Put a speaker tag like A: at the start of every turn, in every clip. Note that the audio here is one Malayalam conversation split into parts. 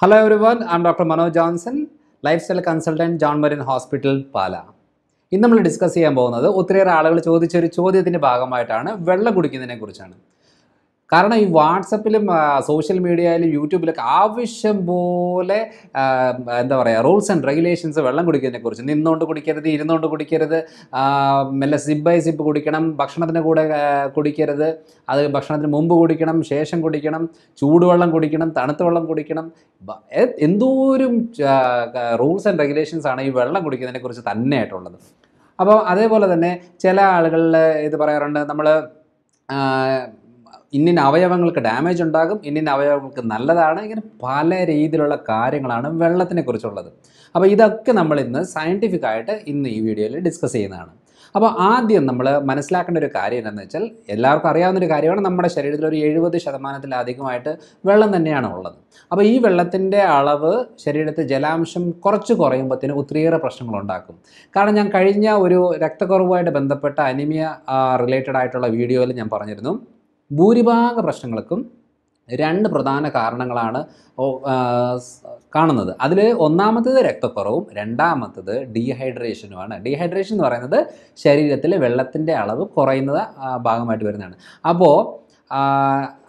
A: Hello everyone, I'm Dr. Manoj Johnson, lifestyle consultant, John Marin Hospital, Pala. ഇന്ന് നമ്മൾ ഡിസ്കസ് ചെയ്യാൻ പോകുന്നത് ഒത്തിരിയേറെ ആളുകൾ ചോദിച്ച ഒരു ചോദ്യത്തിൻ്റെ ഭാഗമായിട്ടാണ് വെള്ളം കുടിക്കുന്നതിനെ കുറിച്ചാണ് കാരണം ഈ വാട്സപ്പിലും സോഷ്യൽ മീഡിയയിലും യൂട്യൂബിലൊക്കെ ആവശ്യം പോലെ എന്താ പറയുക റൂൾസ് ആൻഡ് റെഗുലേഷൻസ് വെള്ളം കുടിക്കുന്നതിനെ കുറിച്ച് നിന്നുകൊണ്ട് കുടിക്കരുത് ഇരുന്നുകൊണ്ട് കുടിക്കരുത് മെല്ലെ സിപ്പ് ബൈ സിപ്പ് കുടിക്കണം ഭക്ഷണത്തിൻ്റെ കൂടെ കുടിക്കരുത് അത് ഭക്ഷണത്തിന് മുമ്പ് കുടിക്കണം ശേഷം കുടിക്കണം ചൂടുവെള്ളം കുടിക്കണം തണുത്ത വെള്ളം കുടിക്കണം എന്തോരും റൂൾസ് ആൻഡ് റെഗുലേഷൻസ് ആണ് ഈ വെള്ളം കുടിക്കുന്നതിനെ കുറിച്ച് തന്നെയായിട്ടുള്ളത് അപ്പോൾ അതേപോലെ തന്നെ ചില ആളുകളിൽ ഇത് പറയാറുണ്ട് നമ്മൾ ഇന്നിൻ്റെ അവയവങ്ങൾക്ക് ഡാമേജ് ഉണ്ടാകും ഇന്നിൻ്റെ അവയവങ്ങൾക്ക് നല്ലതാണ് ഇങ്ങനെ പല രീതിയിലുള്ള കാര്യങ്ങളാണ് വെള്ളത്തിനെ കുറിച്ചുള്ളത് അപ്പോൾ ഇതൊക്കെ നമ്മൾ ഇന്ന് സയൻറ്റിഫിക് ആയിട്ട് ഇന്ന് ഈ വീഡിയോയിൽ ഡിസ്കസ് ചെയ്യുന്നതാണ് അപ്പോൾ ആദ്യം നമ്മൾ മനസ്സിലാക്കേണ്ട ഒരു കാര്യം എന്താണെന്ന് വെച്ചാൽ എല്ലാവർക്കും അറിയാവുന്ന ഒരു കാര്യമാണ് നമ്മുടെ ശരീരത്തിൽ ഒരു എഴുപത് ശതമാനത്തിലധികമായിട്ട് വെള്ളം തന്നെയാണ് ഉള്ളത് അപ്പോൾ ഈ വെള്ളത്തിൻ്റെ അളവ് ശരീരത്തിൽ ജലാംശം കുറച്ച് കുറയുമ്പോഴത്തേന് ഒത്തിരിയേറെ പ്രശ്നങ്ങളുണ്ടാക്കും കാരണം ഞാൻ കഴിഞ്ഞ ഒരു രക്തക്കുറവുമായിട്ട് ബന്ധപ്പെട്ട അനിമിയ റിലേറ്റഡ് ആയിട്ടുള്ള വീഡിയോയിൽ ഞാൻ പറഞ്ഞിരുന്നു ഭൂരിഭാഗ പ്രശ്നങ്ങൾക്കും രണ്ട് പ്രധാന കാരണങ്ങളാണ് കാണുന്നത് അതിൽ ഒന്നാമത്തേത് രക്തക്കുറവും രണ്ടാമത്തത് ഡീഹൈഡ്രേഷനുമാണ് ഡീഹൈഡ്രേഷൻ എന്ന് പറയുന്നത് ശരീരത്തിലെ വെള്ളത്തിൻ്റെ അളവ് കുറയുന്ന ഭാഗമായിട്ട് വരുന്നതാണ് അപ്പോൾ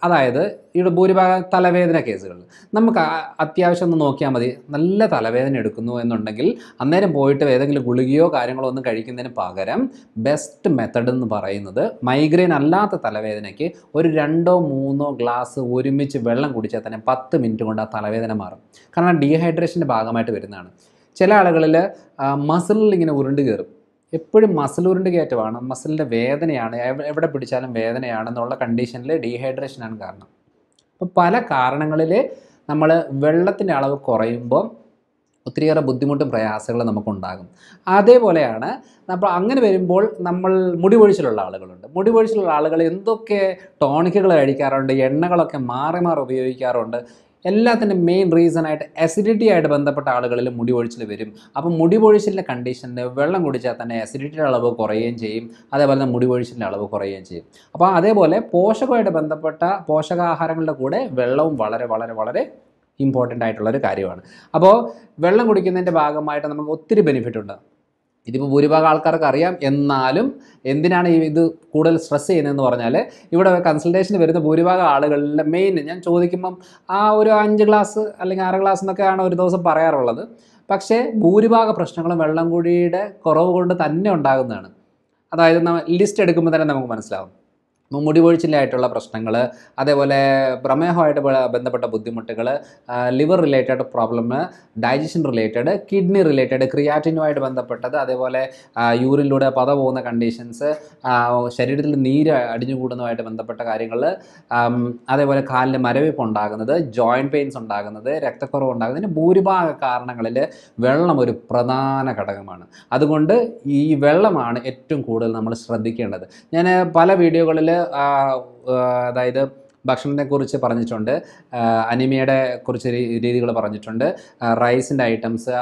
A: അതായത് ഇവിടെ ഭൂരിഭാഗം തലവേദന കേസുകളിൽ നമുക്ക് അത്യാവശ്യം ഒന്ന് നോക്കിയാൽ മതി നല്ല തലവേദന എടുക്കുന്നു എന്നുണ്ടെങ്കിൽ അന്നേരം പോയിട്ട് ഏതെങ്കിലും ഗുളികയോ കാര്യങ്ങളോ ഒന്നും കഴിക്കുന്നതിന് പകരം ബെസ്റ്റ് മെത്തഡ് എന്ന് പറയുന്നത് മൈഗ്രെയിൻ അല്ലാത്ത തലവേദനയ്ക്ക് ഒരു രണ്ടോ മൂന്നോ ഗ്ലാസ് ഒരുമിച്ച് വെള്ളം കുടിച്ചാൽ തന്നെ പത്ത് മിനിറ്റ് കൊണ്ട് ആ തലവേദന മാറും കാരണം ഡീഹൈഡ്രേഷൻ്റെ ഭാഗമായിട്ട് വരുന്നതാണ് ചില ആളുകളിൽ മസിലിൽ ഇങ്ങനെ ഉരുണ്ട് കയറും എപ്പോഴും മസിൽ കയറ്റമാണ് മസിലിൻ്റെ വേദനയാണ് എവിടെ പിടിച്ചാലും വേദനയാണെന്നുള്ള കണ്ടീഷനിൽ ഡീഹൈഡ്രേഷനാണ് കാരണം അപ്പോൾ പല കാരണങ്ങളിൽ നമ്മൾ വെള്ളത്തിൻ്റെ അളവ് കുറയുമ്പോൾ ഒത്തിരിയേറെ ബുദ്ധിമുട്ടും പ്രയാസങ്ങളും നമുക്കുണ്ടാകും അതേപോലെയാണ് നമ്മൾ അങ്ങനെ വരുമ്പോൾ നമ്മൾ മുടി ആളുകളുണ്ട് മുടി ആളുകൾ എന്തൊക്കെ ടോണിക്കുകൾ കഴിക്കാറുണ്ട് എണ്ണകളൊക്കെ മാറി മാറി ഉപയോഗിക്കാറുണ്ട് എല്ലാത്തിൻ്റെ മെയിൻ റീസൺ ആയിട്ട് അസിഡിറ്റി ആയിട്ട് ബന്ധപ്പെട്ട ആളുകളിൽ മുടി പൊഴിച്ചിൽ വരും അപ്പം മുടി പൊഴിച്ചിലിൻ്റെ കണ്ടീഷനിൽ വെള്ളം കുടിച്ചാൽ തന്നെ അസിഡിറ്റിയുടെ അളവ് കുറയുകയും ചെയ്യും അതേപോലെ തന്നെ മുടി പൊഴിച്ചിലിൻ്റെ അളവ് കുറയുകയും ചെയ്യും അപ്പോൾ അതേപോലെ പോഷകമായിട്ട് ബന്ധപ്പെട്ട പോഷകാഹാരങ്ങളുടെ കൂടെ വെള്ളവും വളരെ വളരെ വളരെ ഇമ്പോർട്ടൻ്റ് ആയിട്ടുള്ളൊരു കാര്യമാണ് അപ്പോൾ വെള്ളം കുടിക്കുന്നതിൻ്റെ ഭാഗമായിട്ട് നമുക്ക് ഒത്തിരി ബെനിഫിറ്റ് ഉണ്ട് ഇതിപ്പോൾ ഭൂരിഭാഗം ആൾക്കാർക്ക് അറിയാം എന്നാലും എന്തിനാണ് ഈ ഇത് കൂടുതൽ സ്ട്രെസ് ചെയ്യുന്നതെന്ന് പറഞ്ഞാൽ ഇവിടെ കൺസൾട്ടേഷൻ വരുന്ന ഭൂരിഭാഗം ആളുകളിലെ മെയിൻ ഞാൻ ചോദിക്കുമ്പം ആ ഒരു അഞ്ച് ഗ്ലാസ് അല്ലെങ്കിൽ ആറ് ഗ്ലാസ് എന്നൊക്കെയാണ് ഒരു ദിവസം പറയാറുള്ളത് പക്ഷേ ഭൂരിഭാഗ പ്രശ്നങ്ങളും വെള്ളം കുഴിയുടെ കുറവ് കൊണ്ട് തന്നെ ഉണ്ടാകുന്നതാണ് അതായത് ലിസ്റ്റ് എടുക്കുമ്പോൾ തന്നെ നമുക്ക് മനസ്സിലാവും മുടി കൊഴിച്ചിലായിട്ടുള്ള പ്രശ്നങ്ങൾ അതേപോലെ പ്രമേഹമായിട്ട് ബന്ധപ്പെട്ട ബുദ്ധിമുട്ടുകൾ liver related problem digestion related kidney related ക്രിയാറ്റിനുമായിട്ട് ബന്ധപ്പെട്ടത് അതേപോലെ യൂറിനിലൂടെ പത പോകുന്ന കണ്ടീഷൻസ് ശരീരത്തിൽ നീര് അടിഞ്ഞുകൂടുന്നതുമായിട്ട് ബന്ധപ്പെട്ട കാര്യങ്ങൾ അതേപോലെ കാലിൽ മരവിപ്പ് ഉണ്ടാകുന്നത് ജോയിൻറ്റ് പെയിൻസ് ഉണ്ടാകുന്നത് രക്തക്കുറവ് ഉണ്ടാകുന്നതിന് ഭൂരിഭാഗ കാരണങ്ങളിൽ വെള്ളം ഒരു പ്രധാന ഘടകമാണ് അതുകൊണ്ട് ഈ വെള്ളമാണ് ഏറ്റവും കൂടുതൽ നമ്മൾ ശ്രദ്ധിക്കേണ്ടത് ഞാൻ പല വീഡിയോകളിൽ അതായത് ഭക്ഷണത്തെ കുറിച്ച് പറഞ്ഞിട്ടുണ്ട് അനിമയുടെ കുറിച്ച് രീതികൾ പറഞ്ഞിട്ടുണ്ട് റൈസിൻ്റെ items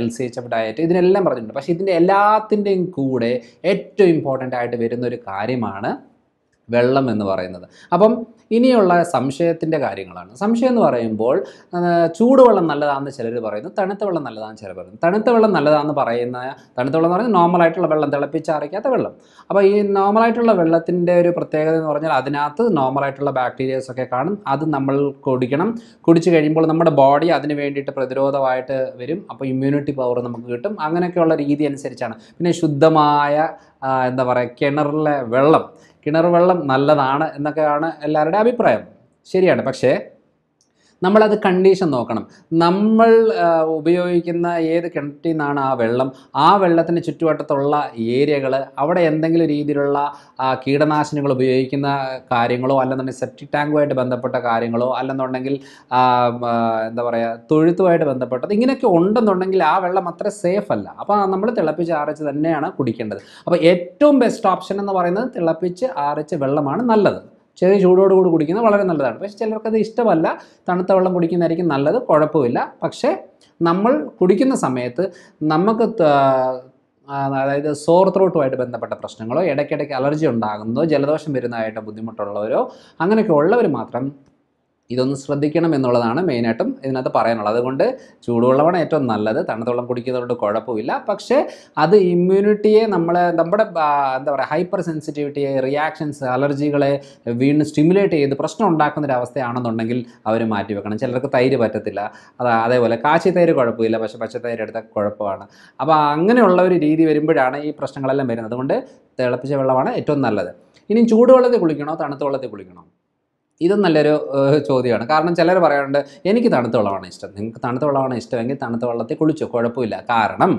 A: L C H F diet ഇതിനെല്ലാം പറഞ്ഞിട്ടുണ്ട് പക്ഷേ ഇതിൻ്റെ എല്ലാത്തിൻ്റെയും കൂടെ ഏറ്റവും ഇമ്പോർട്ടൻ്റ് ആയിട്ട് വരുന്ന ഒരു കാര്യമാണ് വെള്ളം എന്ന് പറയുന്നത് അപ്പം ഇനിയുള്ള സംശയത്തിൻ്റെ കാര്യങ്ങളാണ് സംശയം എന്ന് പറയുമ്പോൾ ചൂടുവെള്ളം നല്ലതാണെന്ന് ചിലർ പറയുന്നു തണുത്ത വെള്ളം നല്ലതാണെന്ന് ചിലർ പറയുന്നു തണുത്ത വെള്ളം നല്ലതാണെന്ന് പറയുന്ന തണുത്ത വെള്ളം എന്ന് പറഞ്ഞാൽ നോർമലായിട്ടുള്ള വെള്ളം തിളപ്പിച്ച് അറിയിക്കാത്ത വെള്ളം അപ്പോൾ ഈ നോർമലായിട്ടുള്ള വെള്ളത്തിൻ്റെ ഒരു പ്രത്യേകത എന്ന് പറഞ്ഞാൽ അതിനകത്ത് നോർമലായിട്ടുള്ള ബാക്ടീരിയസൊക്കെ ഒക്കെ കാണും അത് നമ്മൾ കുടിക്കണം കുടിച്ചു കഴിയുമ്പോൾ നമ്മുടെ ബോഡി അതിന് വേണ്ടിയിട്ട് പ്രതിരോധമായിട്ട് വരും അപ്പോൾ ഇമ്മ്യൂണിറ്റി പവർ നമുക്ക് കിട്ടും അങ്ങനെയൊക്കെയുള്ള രീതി അനുസരിച്ചാണ് പിന്നെ ശുദ്ധമായ എന്താ പറയുക കിണറിലെ വെള്ളം കിണർ വെള്ളം നല്ലതാണ് എന്നൊക്കെയാണ് എല്ലാവരുടെ അഭിപ്രായം ശരിയാണ് പക്ഷേ നമ്മളത് കണ്ടീഷൻ നോക്കണം നമ്മൾ ഉപയോഗിക്കുന്ന ഏത് കിണറ്റിൽ നിന്നാണ് ആ വെള്ളം ആ വെള്ളത്തിന് ചുറ്റുവട്ടത്തുള്ള ഏരിയകൾ അവിടെ എന്തെങ്കിലും രീതിയിലുള്ള കീടനാശിനികൾ ഉപയോഗിക്കുന്ന കാര്യങ്ങളോ അല്ലെന്നുണ്ടെങ്കിൽ സെപ്റ്റിക് ടാങ്കുമായിട്ട് ബന്ധപ്പെട്ട കാര്യങ്ങളോ അല്ലെന്നുണ്ടെങ്കിൽ എന്താ പറയുക തൊഴുത്തുമായിട്ട് ബന്ധപ്പെട്ടത് ഇങ്ങനെയൊക്കെ ഉണ്ടെന്നുണ്ടെങ്കിൽ ആ വെള്ളം അത്ര സേഫ് അല്ല അപ്പോൾ നമ്മൾ തിളപ്പിച്ച് ആറിച്ച് തന്നെയാണ് കുടിക്കേണ്ടത് അപ്പോൾ ഏറ്റവും ബെസ്റ്റ് ഓപ്ഷൻ എന്ന് പറയുന്നത് തിളപ്പിച്ച് ആറിച്ച് വെള്ളമാണ് നല്ലത് ചെറിയ ചൂടോടുകൂടി കുടിക്കുന്നത് വളരെ നല്ലതാണ് പക്ഷേ ചിലർക്കത് ഇഷ്ടമല്ല തണുത്ത വെള്ളം കുടിക്കുന്നതായിരിക്കും നല്ലത് കുഴപ്പമില്ല പക്ഷേ നമ്മൾ കുടിക്കുന്ന സമയത്ത് നമുക്ക് അതായത് സോർ ത്രോട്ടുമായിട്ട് ബന്ധപ്പെട്ട പ്രശ്നങ്ങളോ ഇടയ്ക്കിടയ്ക്ക് അലർജി ഉണ്ടാകുന്നതോ ജലദോഷം വരുന്നതായിട്ട് ബുദ്ധിമുട്ടുള്ളവരോ അങ്ങനെയൊക്കെ ഉള്ളവർ മാത്രം ഇതൊന്ന് ശ്രദ്ധിക്കണം എന്നുള്ളതാണ് മെയിനായിട്ടും ഇതിനകത്ത് പറയാനുള്ളത് അതുകൊണ്ട് ചൂടുവെള്ളമാണ് ഏറ്റവും നല്ലത് തണുത്ത വെള്ളം കുടിക്കുന്നതുകൊണ്ട് കുഴപ്പമില്ല പക്ഷേ അത് ഇമ്മ്യൂണിറ്റിയെ നമ്മൾ നമ്മുടെ എന്താ പറയുക ഹൈപ്പർ സെൻസിറ്റിവിറ്റിയെ റിയാക്ഷൻസ് അലർജികളെ വീണ്ടും സ്റ്റിമുലേറ്റ് ചെയ്ത് പ്രശ്നം ഉണ്ടാക്കുന്ന ഒരു അവസ്ഥയാണെന്നുണ്ടെങ്കിൽ അവർ മാറ്റി വെക്കണം ചിലർക്ക് തൈര് പറ്റത്തില്ല അത് അതേപോലെ കാച്ചി തൈര് കുഴപ്പമില്ല പക്ഷേ പച്ച തൈര് എടുത്താൽ കുഴപ്പമാണ് അപ്പോൾ അങ്ങനെയുള്ള ഒരു രീതി വരുമ്പോഴാണ് ഈ പ്രശ്നങ്ങളെല്ലാം വരുന്നത് അതുകൊണ്ട് തിളപ്പിച്ച വെള്ളമാണ് ഏറ്റവും നല്ലത് ഇനി ചൂടുവെള്ളത്തിൽ കുളിക്കണോ തണുത്ത വെള്ളത്തിൽ കുളിക്കണോ ഇതും നല്ലൊരു ചോദ്യമാണ് കാരണം ചിലർ പറയാറുണ്ട് എനിക്ക് തണുത്ത വെള്ളമാണ് ഇഷ്ടം നിങ്ങൾക്ക് തണുത്ത വെള്ളമാണ് ഇഷ്ടമെങ്കിൽ തണുത്ത വെള്ളത്തിൽ കുളിച്ചു കുഴപ്പമില്ല കാരണം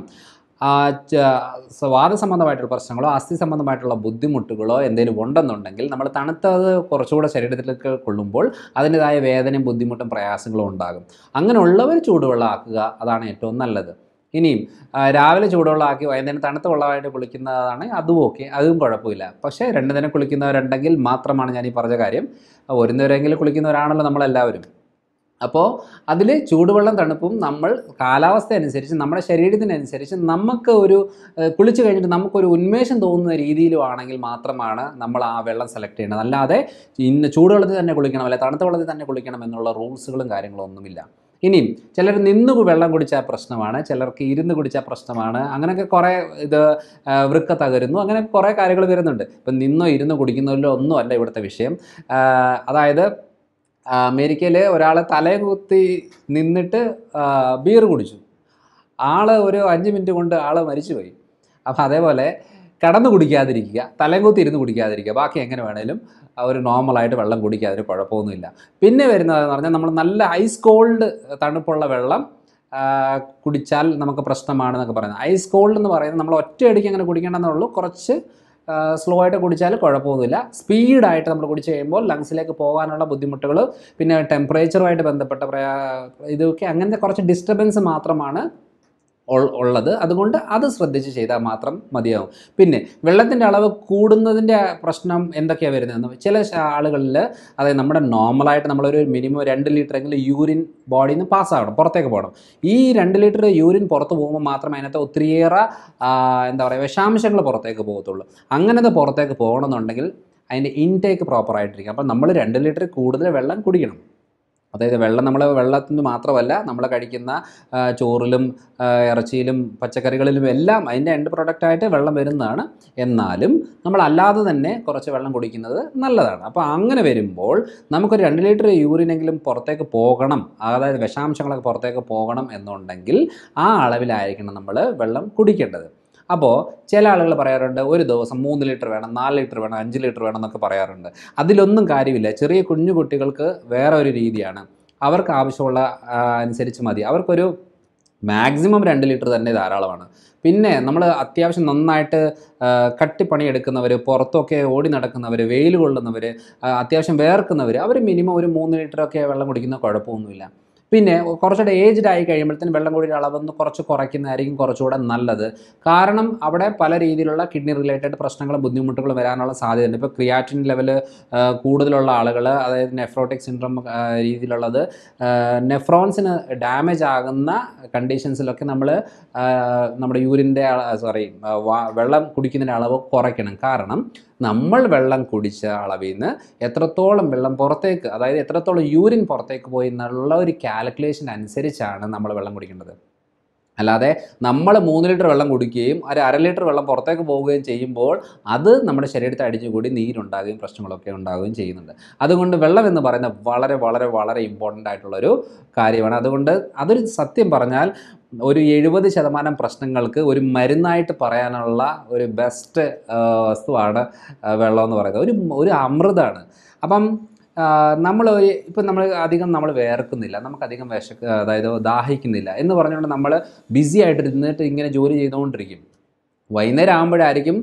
A: സ്വാദ സംബന്ധമായിട്ടുള്ള പ്രശ്നങ്ങളോ അസ്ഥി സംബന്ധമായിട്ടുള്ള ബുദ്ധിമുട്ടുകളോ എന്തെങ്കിലും ഉണ്ടെന്നുണ്ടെങ്കിൽ നമ്മൾ തണുത്തത് കുറച്ചുകൂടെ ശരീരത്തിലേക്ക് കൊള്ളുമ്പോൾ അതിൻ്റെതായ വേദനയും ബുദ്ധിമുട്ടും പ്രയാസങ്ങളും ഉണ്ടാകും അങ്ങനെയുള്ളവർ ചൂടുവെള്ളമാക്കുക ആക്കുക അതാണ് ഏറ്റവും നല്ലത് ഇനിയും രാവിലെ ചൂടുവെള്ളമാക്കി വൈകുന്നേരം തണുത്ത വെള്ളമായിട്ട് കുളിക്കുന്നതാണ് അതും ഓക്കെ അതും കുഴപ്പമില്ല പക്ഷേ രണ്ട് നേരം കുളിക്കുന്നവരുണ്ടെങ്കിൽ മാത്രമാണ് ഞാൻ ഈ പറഞ്ഞ കാര്യം ഒരു നേരമെങ്കിലും കുളിക്കുന്നവരാണല്ലോ നമ്മളെല്ലാവരും അപ്പോൾ അതിൽ ചൂടുവെള്ളം തണുപ്പും നമ്മൾ കാലാവസ്ഥ അനുസരിച്ച് നമ്മുടെ ശരീരത്തിനനുസരിച്ച് നമുക്ക് ഒരു കുളിച്ച് കഴിഞ്ഞിട്ട് നമുക്കൊരു ഉന്മേഷം തോന്നുന്ന രീതിയിലും ആണെങ്കിൽ മാത്രമാണ് നമ്മൾ ആ വെള്ളം സെലക്ട് ചെയ്യേണ്ടത് അല്ലാതെ ഇന്ന് ചൂടുവെള്ളത്തിൽ തന്നെ കുളിക്കണം അല്ലെങ്കിൽ തണുത്ത വെള്ളത്തിൽ തന്നെ കുളിക്കണം എന്നുള്ള റൂൾസുകളും കാര്യങ്ങളും ഒന്നുമില്ല ഇനിയും ചിലർ നിന്ന് വെള്ളം കുടിച്ച പ്രശ്നമാണ് ചിലർക്ക് ഇരുന്ന് കുടിച്ച പ്രശ്നമാണ് അങ്ങനെയൊക്കെ കുറേ ഇത് വൃക്ക തകരുന്നു അങ്ങനെ കുറേ കാര്യങ്ങൾ വരുന്നുണ്ട് ഇപ്പം നിന്നോ ഇരുന്ന് കുടിക്കുന്നതിലോ ഒന്നും അല്ല ഇവിടുത്തെ വിഷയം അതായത് അമേരിക്കയിൽ ഒരാൾ തലയും കുത്തി നിന്നിട്ട് ബീർ കുടിച്ചു ആൾ ഒരു അഞ്ച് മിനിറ്റ് കൊണ്ട് ആൾ മരിച്ചുപോയി അപ്പോൾ അതേപോലെ കടന്നു കുടിക്കാതിരിക്കുക തലയും കുത്തി ഇരുന്ന് കുടിക്കാതിരിക്കുക ബാക്കി എങ്ങനെ വേണേലും അവർ നോർമലായിട്ട് വെള്ളം കുടിക്കുക അതിന് കുഴപ്പമൊന്നുമില്ല പിന്നെ വരുന്നതെന്ന് പറഞ്ഞാൽ നമ്മൾ നല്ല ഐസ് കോൾഡ് തണുപ്പുള്ള വെള്ളം കുടിച്ചാൽ നമുക്ക് പ്രശ്നമാണെന്നൊക്കെ പറയുന്നത് ഐസ് കോൾഡ് എന്ന് പറയുന്നത് നമ്മൾ ഒറ്റയടിക്ക് അങ്ങനെ കുടിക്കേണ്ടെന്നുള്ളൂ കുറച്ച് സ്ലോ ആയിട്ട് കുടിച്ചാൽ കുഴപ്പമൊന്നുമില്ല സ്പീഡായിട്ട് നമ്മൾ കുടിച്ച് കഴിയുമ്പോൾ ലങ്സിലേക്ക് പോകാനുള്ള ബുദ്ധിമുട്ടുകൾ പിന്നെ ടെമ്പറേച്ചറുമായിട്ട് ബന്ധപ്പെട്ട പ്രയാ ഇതൊക്കെ അങ്ങനത്തെ കുറച്ച് ഡിസ്റ്റർബൻസ് മാത്രമാണ് ഉള്ളത് അതുകൊണ്ട് അത് ശ്രദ്ധിച്ച് ചെയ്താൽ മാത്രം മതിയാവും പിന്നെ വെള്ളത്തിൻ്റെ അളവ് കൂടുന്നതിൻ്റെ പ്രശ്നം എന്തൊക്കെയാണ് വരുന്നതെന്ന് ചില ആളുകളിൽ അതായത് നമ്മുടെ നോർമലായിട്ട് നമ്മളൊരു മിനിമം രണ്ട് എങ്കിലും യൂറിൻ ബോഡിയിൽ നിന്ന് പാസ്സാവണം പുറത്തേക്ക് പോകണം ഈ രണ്ട് ലിറ്റർ യൂറിൻ പുറത്ത് പോകുമ്പോൾ മാത്രമേ അതിനകത്ത് ഒത്തിരിയേറെ എന്താ പറയുക വിഷാംശങ്ങൾ പുറത്തേക്ക് പോകത്തുള്ളൂ അങ്ങനത്തെ പുറത്തേക്ക് പോകണമെന്നുണ്ടെങ്കിൽ അതിൻ്റെ ഇൻടേക്ക് പ്രോപ്പറായിട്ടിരിക്കും അപ്പം നമ്മൾ രണ്ട് ലിറ്റർ കൂടുതൽ വെള്ളം കുടിക്കണം അതായത് വെള്ളം നമ്മൾ നിന്ന് മാത്രമല്ല നമ്മൾ കഴിക്കുന്ന ചോറിലും ഇറച്ചിയിലും പച്ചക്കറികളിലും എല്ലാം അതിൻ്റെ എൻഡ് പ്രൊഡക്റ്റായിട്ട് വെള്ളം വരുന്നതാണ് എന്നാലും നമ്മൾ അല്ലാതെ തന്നെ കുറച്ച് വെള്ളം കുടിക്കുന്നത് നല്ലതാണ് അപ്പോൾ അങ്ങനെ വരുമ്പോൾ നമുക്കൊരു രണ്ട് ലിറ്റർ യൂറിനെങ്കിലും പുറത്തേക്ക് പോകണം അതായത് വിഷാംശങ്ങളൊക്കെ പുറത്തേക്ക് പോകണം എന്നുണ്ടെങ്കിൽ ആ അളവിലായിരിക്കണം നമ്മൾ വെള്ളം കുടിക്കേണ്ടത് അപ്പോൾ ചില ആളുകൾ പറയാറുണ്ട് ഒരു ദിവസം മൂന്ന് ലിറ്റർ വേണം നാല് ലിറ്റർ വേണം അഞ്ച് ലിറ്റർ വേണം എന്നൊക്കെ പറയാറുണ്ട് അതിലൊന്നും കാര്യമില്ല ചെറിയ കുഞ്ഞു കുട്ടികൾക്ക് വേറെ ഒരു രീതിയാണ് അവർക്ക് ആവശ്യമുള്ള അനുസരിച്ച് മതി അവർക്കൊരു മാക്സിമം രണ്ട് ലിറ്റർ തന്നെ ധാരാളമാണ് പിന്നെ നമ്മൾ അത്യാവശ്യം നന്നായിട്ട് കട്ടിപ്പണി പുറത്തൊക്കെ ഓടി നടക്കുന്നവർ വെയിൽ കൊള്ളുന്നവർ അത്യാവശ്യം വേർക്കുന്നവർ അവർ മിനിമം ഒരു മൂന്ന് ലിറ്ററൊക്കെ വെള്ളം കുടിക്കുന്ന കുഴപ്പമൊന്നുമില്ല പിന്നെ കുറച്ചുകൂടെ ഏജ്ഡ് ആയി കഴിയുമ്പോഴത്തേന് വെള്ളം കൂടി അളവെന്ന് കുറച്ച് കുറയ്ക്കുന്നതായിരിക്കും കുറച്ചുകൂടെ നല്ലത് കാരണം അവിടെ പല രീതിയിലുള്ള കിഡ്നി റിലേറ്റഡ് പ്രശ്നങ്ങളും ബുദ്ധിമുട്ടുകളും വരാനുള്ള സാധ്യതയുണ്ട് ഇപ്പോൾ ക്രിയാറ്റിൻ ലെവൽ കൂടുതലുള്ള ആളുകൾ അതായത് നെഫ്രോട്ടിക് സിൻഡ്രം രീതിയിലുള്ളത് നെഫ്രോൺസിന് ഡാമേജ് ആകുന്ന കണ്ടീഷൻസിലൊക്കെ നമ്മൾ നമ്മുടെ യൂരിൻ്റെ സോറി വെള്ളം കുടിക്കുന്നതിൻ്റെ അളവ് കുറയ്ക്കണം കാരണം നമ്മൾ വെള്ളം കുടിച്ച അളവിൽ നിന്ന് എത്രത്തോളം വെള്ളം പുറത്തേക്ക് അതായത് എത്രത്തോളം യൂരിൻ പുറത്തേക്ക് പോയി എന്നുള്ള ഒരു കാൽക്കുലേഷൻ അനുസരിച്ചാണ് നമ്മൾ വെള്ളം കുടിക്കേണ്ടത് അല്ലാതെ നമ്മൾ മൂന്ന് ലിറ്റർ വെള്ളം കുടിക്കുകയും ഒരു അര ലിറ്റർ വെള്ളം പുറത്തേക്ക് പോവുകയും ചെയ്യുമ്പോൾ അത് നമ്മുടെ ശരീരത്തെ അടിച്ചുകൂടി നീരുണ്ടാകുകയും പ്രശ്നങ്ങളൊക്കെ ഉണ്ടാകുകയും ചെയ്യുന്നുണ്ട് അതുകൊണ്ട് വെള്ളം എന്ന് പറയുന്നത് വളരെ വളരെ വളരെ ഇമ്പോർട്ടൻ്റ് ആയിട്ടുള്ളൊരു കാര്യമാണ് അതുകൊണ്ട് അതൊരു സത്യം പറഞ്ഞാൽ ഒരു എഴുപത് ശതമാനം പ്രശ്നങ്ങൾക്ക് ഒരു മരുന്നായിട്ട് പറയാനുള്ള ഒരു ബെസ്റ്റ് വസ്തുവാണ് വെള്ളം എന്ന് പറയുന്നത് ഒരു ഒരു അമൃതാണ് അപ്പം നമ്മൾ ഇപ്പം നമ്മൾ അധികം നമ്മൾ വേർക്കുന്നില്ല നമുക്കധികം വിശക്ക് അതായത് ദാഹിക്കുന്നില്ല എന്ന് പറഞ്ഞുകൊണ്ട് നമ്മൾ ബിസി ആയിട്ട് ഇരുന്നിട്ട് ഇങ്ങനെ ജോലി ചെയ്തുകൊണ്ടിരിക്കും വൈകുന്നേരം ആകുമ്പോഴായിരിക്കും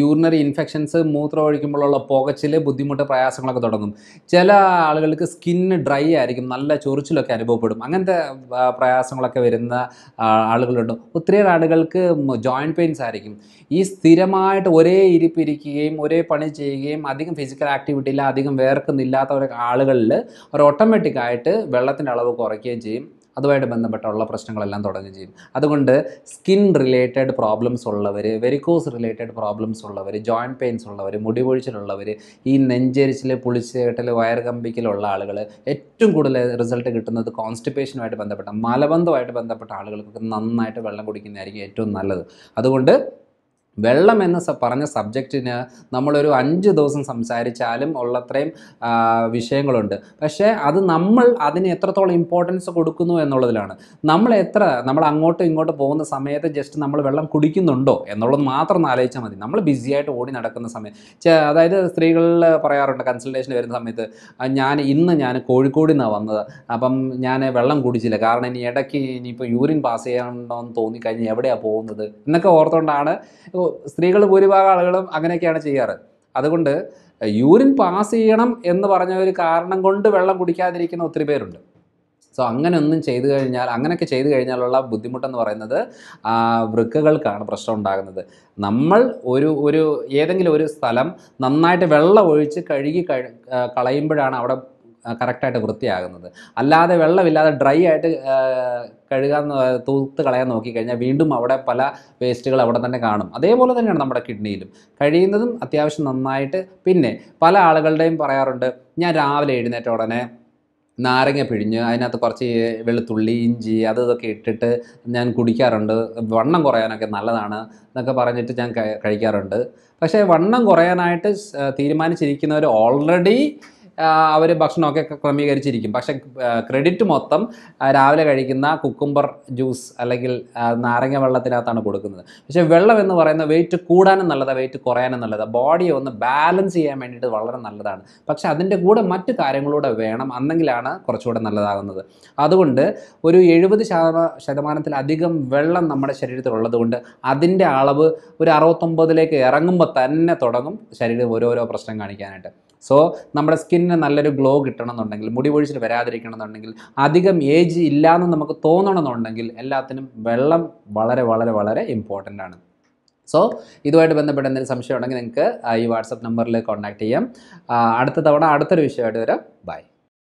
A: യൂറിനറി ഇൻഫെക്ഷൻസ് മൂത്രം ഒഴിക്കുമ്പോഴുള്ള പുകച്ചിൽ ബുദ്ധിമുട്ട് പ്രയാസങ്ങളൊക്കെ തുടങ്ങും ചില ആളുകൾക്ക് സ്കിന്ന് ഡ്രൈ ആയിരിക്കും നല്ല ചൊറിച്ചിലൊക്കെ അനുഭവപ്പെടും അങ്ങനത്തെ പ്രയാസങ്ങളൊക്കെ വരുന്ന ആളുകളുണ്ട് ഒത്തിരിയേറെ ആളുകൾക്ക് ജോയിൻറ്റ് പെയിൻസ് ആയിരിക്കും ഈ സ്ഥിരമായിട്ട് ഒരേ ഇരിപ്പിരിക്കുകയും ഒരേ പണി ചെയ്യുകയും അധികം ഫിസിക്കൽ ആക്ടിവിറ്റി ഇല്ല അധികം വേർക്കുന്നില്ലാത്തവരൊക്കെ ആളുകളിൽ അവർ ഓട്ടോമാറ്റിക്കായിട്ട് വെള്ളത്തിൻ്റെ അളവ് കുറയ്ക്കുകയും ചെയ്യും അതുമായിട്ട് ബന്ധപ്പെട്ടുള്ള പ്രശ്നങ്ങളെല്ലാം തുടങ്ങുകയും ചെയ്യും അതുകൊണ്ട് സ്കിൻ റിലേറ്റഡ് പ്രോബ്ലംസ് ഉള്ളവർ വെരിക്കോസ് റിലേറ്റഡ് പ്രോബ്ലംസ് ഉള്ളവർ ജോയിൻറ്റ് പെയിൻസ് ഉള്ളവർ മുടിപൊഴിച്ചിലുള്ളവർ ഈ നെഞ്ചരിച്ചിൽ പുളിച്ചേട്ടൽ വയർ കമ്പിക്കലുള്ള ആളുകൾ ഏറ്റവും കൂടുതൽ റിസൾട്ട് കിട്ടുന്നത് കോൺസ്റ്റിപ്പേഷനുമായിട്ട് ബന്ധപ്പെട്ട മലബന്ധമായിട്ട് ബന്ധപ്പെട്ട ആളുകൾക്കൊക്കെ നന്നായിട്ട് വെള്ളം കുടിക്കുന്നതായിരിക്കും ഏറ്റവും നല്ലത് അതുകൊണ്ട് വെള്ളം എന്ന് പറഞ്ഞ സബ്ജക്റ്റിന് നമ്മളൊരു അഞ്ച് ദിവസം സംസാരിച്ചാലും ഉള്ളത്രയും വിഷയങ്ങളുണ്ട് പക്ഷേ അത് നമ്മൾ അതിന് എത്രത്തോളം ഇമ്പോർട്ടൻസ് കൊടുക്കുന്നു എന്നുള്ളതിലാണ് നമ്മൾ എത്ര നമ്മൾ അങ്ങോട്ടും ഇങ്ങോട്ടും പോകുന്ന സമയത്ത് ജസ്റ്റ് നമ്മൾ വെള്ളം കുടിക്കുന്നുണ്ടോ എന്നുള്ളത് മാത്രം ഒന്ന് ആലോചിച്ചാൽ മതി നമ്മൾ ബിസി ആയിട്ട് ഓടി നടക്കുന്ന സമയം അതായത് സ്ത്രീകളിൽ പറയാറുണ്ട് കൺസൾട്ടേഷൻ വരുന്ന സമയത്ത് ഞാൻ ഇന്ന് ഞാൻ കോഴിക്കോടിൽ നിന്നാണ് വന്നത് അപ്പം ഞാൻ വെള്ളം കുടിച്ചില്ല കാരണം ഇനി ഇടയ്ക്ക് ഇനിയിപ്പോൾ യൂറിൻ പാസ് ചെയ്യണമെന്ന് തോന്നിക്കഴിഞ്ഞാൽ എവിടെയാണ് പോകുന്നത് എന്നൊക്കെ ഓർത്തുകൊണ്ടാണ് സ്ത്രീകൾ ഭൂരിഭാഗം ആളുകളും അങ്ങനെയൊക്കെയാണ് ചെയ്യാറ് അതുകൊണ്ട് യൂറിൻ പാസ് ചെയ്യണം എന്ന് പറഞ്ഞ ഒരു കാരണം കൊണ്ട് വെള്ളം കുടിക്കാതിരിക്കുന്ന ഒത്തിരി പേരുണ്ട് സോ അങ്ങനെ ഒന്നും ചെയ്തു കഴിഞ്ഞാൽ അങ്ങനെയൊക്കെ ചെയ്തു കഴിഞ്ഞാലുള്ള ബുദ്ധിമുട്ടെന്ന് പറയുന്നത് വൃക്കകൾക്കാണ് പ്രശ്നം ഉണ്ടാകുന്നത് നമ്മൾ ഒരു ഒരു ഏതെങ്കിലും ഒരു സ്ഥലം നന്നായിട്ട് വെള്ളം ഒഴിച്ച് കഴുകി കളയുമ്പോഴാണ് അവിടെ കറക്റ്റായിട്ട് വൃത്തിയാകുന്നത് അല്ലാതെ വെള്ളമില്ലാതെ ഡ്രൈ ആയിട്ട് കഴുകാൻ തൂത്ത് കളയാൻ നോക്കിക്കഴിഞ്ഞാൽ വീണ്ടും അവിടെ പല വേസ്റ്റുകൾ അവിടെ തന്നെ കാണും അതേപോലെ തന്നെയാണ് നമ്മുടെ കിഡ്നിയിലും കഴിയുന്നതും അത്യാവശ്യം നന്നായിട്ട് പിന്നെ പല ആളുകളുടെയും പറയാറുണ്ട് ഞാൻ രാവിലെ എഴുന്നേറ്റ ഉടനെ നാരങ്ങ പിഴിഞ്ഞ് അതിനകത്ത് കുറച്ച് വെളുത്തുള്ളി ഇഞ്ചി അത് ഇതൊക്കെ ഇട്ടിട്ട് ഞാൻ കുടിക്കാറുണ്ട് വണ്ണം കുറയാനൊക്കെ നല്ലതാണ് എന്നൊക്കെ പറഞ്ഞിട്ട് ഞാൻ കഴിക്കാറുണ്ട് പക്ഷേ വണ്ണം കുറയാനായിട്ട് തീരുമാനിച്ചിരിക്കുന്നവർ ഓൾറെഡി അവർ ഭക്ഷണമൊക്കെ ക്രമീകരിച്ചിരിക്കും പക്ഷേ ക്രെഡിറ്റ് മൊത്തം രാവിലെ കഴിക്കുന്ന കുക്കുംബർ ജ്യൂസ് അല്ലെങ്കിൽ നാരങ്ങ വെള്ളത്തിനകത്താണ് കൊടുക്കുന്നത് പക്ഷേ വെള്ളം എന്ന് പറയുന്ന വെയിറ്റ് കൂടാനും നല്ലതാണ് വെയിറ്റ് കുറയാനും നല്ലതാണ് ബോഡിയെ ഒന്ന് ബാലൻസ് ചെയ്യാൻ വേണ്ടിയിട്ട് വളരെ നല്ലതാണ് പക്ഷേ അതിൻ്റെ കൂടെ മറ്റു കാര്യങ്ങളൂടെ വേണം അന്നെങ്കിലാണ് കുറച്ചുകൂടെ നല്ലതാകുന്നത് അതുകൊണ്ട് ഒരു എഴുപത് ശതമാനത്തിലധികം വെള്ളം നമ്മുടെ ശരീരത്തിലുള്ളത് കൊണ്ട് അതിൻ്റെ അളവ് ഒരു അറുപത്തൊമ്പതിലേക്ക് ഇറങ്ങുമ്പോൾ തന്നെ തുടങ്ങും ശരീരം ഓരോരോ പ്രശ്നം കാണിക്കാനായിട്ട് സോ നമ്മുടെ സ്കിന്നിന് നല്ലൊരു ഗ്ലോ കിട്ടണമെന്നുണ്ടെങ്കിൽ മുടി പൊഴിച്ചിട്ട് എന്നുണ്ടെങ്കിൽ അധികം ഏജ് ഇല്ലയെന്ന് നമുക്ക് തോന്നണമെന്നുണ്ടെങ്കിൽ എല്ലാത്തിനും വെള്ളം വളരെ വളരെ വളരെ ഇമ്പോർട്ടൻ്റ് ആണ് സോ ഇതുമായിട്ട് ബന്ധപ്പെട്ട് എന്തെങ്കിലും സംശയം ഉണ്ടെങ്കിൽ നിങ്ങൾക്ക് ഈ വാട്സപ്പ് നമ്പറിൽ കോൺടാക്ട് ചെയ്യാം അടുത്ത തവണ അടുത്തൊരു വിഷയമായിട്ട് വരാം ബൈ